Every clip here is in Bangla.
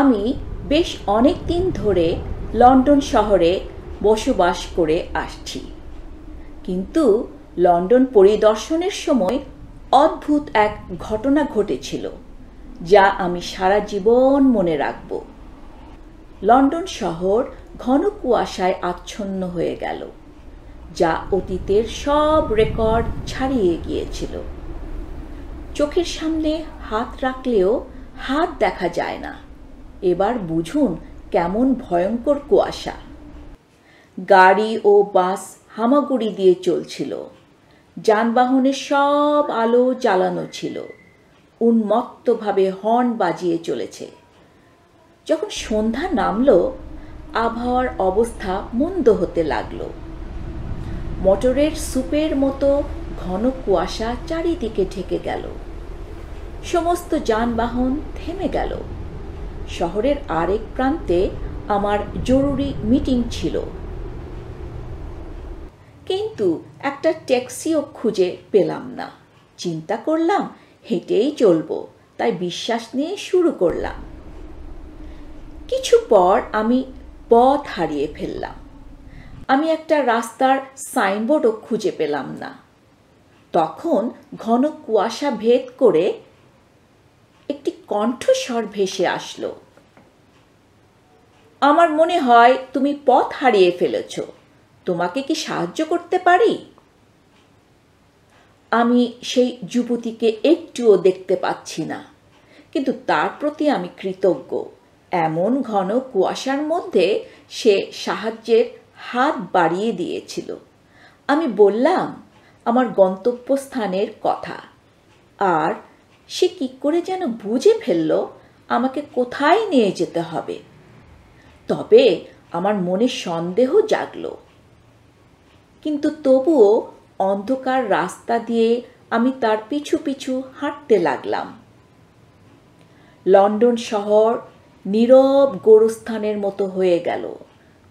আমি বেশ অনেক দিন ধরে লন্ডন শহরে বসবাস করে আসছি কিন্তু লন্ডন পরিদর্শনের সময় অদ্ভুত এক ঘটনা ঘটেছিল যা আমি সারা জীবন মনে রাখব লন্ডন শহর ঘন কুয়াশায় আচ্ছন্ন হয়ে গেল যা অতীতের সব রেকর্ড ছাড়িয়ে গিয়েছিল চোখের সামনে হাত রাখলেও হাত দেখা যায় না এবার বুঝুন কেমন ভয়ঙ্কর কুয়াশা গাড়ি ও বাস হামাগুড়ি দিয়ে চলছিল যানবাহনের সব আলো জ্বালানো ছিল উন্মত্তভাবে হর্ন বাজিয়ে চলেছে যখন সন্ধ্যা নামল আবহাওয়ার অবস্থা মন্দ হতে লাগল মোটরের সুপের মতো ঘন কুয়াশা চারিদিকে ঢেকে গেল সমস্ত যানবাহন থেমে গেল শহরের আরেক প্রান্তে আমার জরুরি মিটিং ছিল কিন্তু একটা ট্যাক্সিও খুঁজে পেলাম না চিন্তা করলাম হেঁটেই চলবো তাই বিশ্বাস নিয়ে শুরু করলাম কিছু পর আমি পথ হারিয়ে ফেললাম আমি একটা রাস্তার সাইনবোর্ডও খুঁজে পেলাম না তখন ঘন কুয়াশা ভেদ করে কণ্ঠস্বর ভেসে আসলো আমার মনে হয় তুমি পথ হারিয়ে ফেলেছ তোমাকে কি সাহায্য করতে পারি আমি সেই যুবতীকে একটুও দেখতে পাচ্ছি না কিন্তু তার প্রতি আমি কৃতজ্ঞ এমন ঘন কুয়াশার মধ্যে সে সাহায্যের হাত বাড়িয়ে দিয়েছিল আমি বললাম আমার গন্তব্যস্থানের কথা আর সে কি করে যেন বুঝে ফেলল আমাকে কোথায় নিয়ে যেতে হবে তবে আমার মনে সন্দেহ জাগল কিন্তু তবুও অন্ধকার রাস্তা দিয়ে আমি তার পিছু পিছু হাঁটতে লাগলাম লন্ডন শহর নীরব গোরস্থানের মতো হয়ে গেল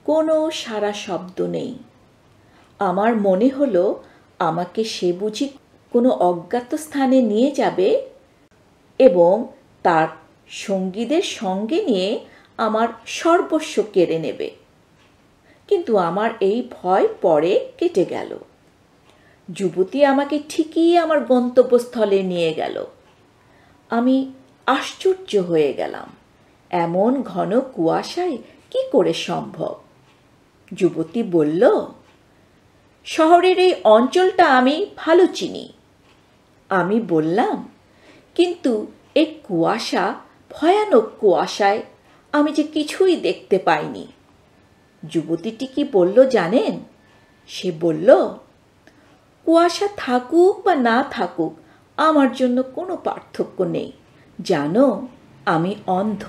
কোনো সারা শব্দ নেই আমার মনে হলো আমাকে সে বুঝি কোনো অজ্ঞাত স্থানে নিয়ে যাবে এবং তার সঙ্গীদের সঙ্গে নিয়ে আমার সর্বস্ব কেড়ে নেবে কিন্তু আমার এই ভয় পরে কেটে গেল যুবতী আমাকে ঠিকই আমার গন্তব্যস্থলে নিয়ে গেল আমি আশ্চর্য হয়ে গেলাম এমন ঘন কুয়াশায় কি করে সম্ভব যুবতী বলল শহরের এই অঞ্চলটা আমি ভালো চিনি আমি বললাম কিন্তু এই কুয়াশা ভয়ানক কুয়াশায় আমি যে কিছুই দেখতে পাইনি যুবতীটি কি বলল জানেন সে বলল কুয়াশা থাকুক বা না থাকুক আমার জন্য কোনো পার্থক্য নেই জানো আমি অন্ধ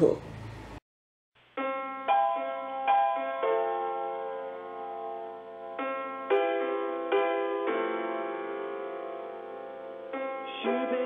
Should